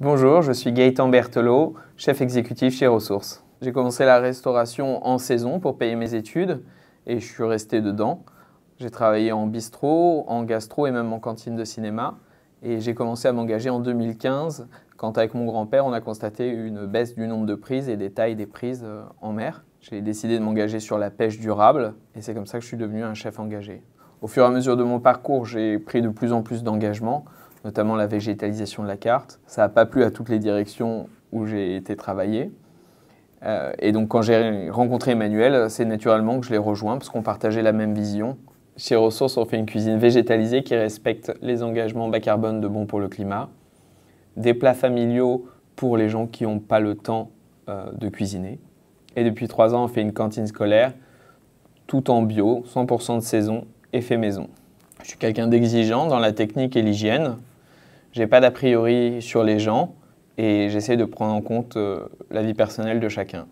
Bonjour, je suis Gaëtan Berthelot, chef exécutif chez Ressources. J'ai commencé la restauration en saison pour payer mes études et je suis resté dedans. J'ai travaillé en bistrot, en gastro et même en cantine de cinéma. Et j'ai commencé à m'engager en 2015 quand avec mon grand-père on a constaté une baisse du nombre de prises et des tailles des prises euh, en mer. J'ai décidé de m'engager sur la pêche durable et c'est comme ça que je suis devenu un chef engagé. Au fur et à mesure de mon parcours, j'ai pris de plus en plus d'engagement notamment la végétalisation de la carte. Ça n'a pas plu à toutes les directions où j'ai été travailler. Euh, et donc quand j'ai rencontré Emmanuel, c'est naturellement que je l'ai rejoint parce qu'on partageait la même vision. Chez Ressources, on fait une cuisine végétalisée qui respecte les engagements bas carbone de Bon pour le climat, des plats familiaux pour les gens qui n'ont pas le temps euh, de cuisiner. Et depuis trois ans, on fait une cantine scolaire tout en bio, 100% de saison et fait maison je suis quelqu'un d'exigeant dans la technique et l'hygiène. J'ai pas d'a priori sur les gens et j'essaie de prendre en compte euh, la vie personnelle de chacun.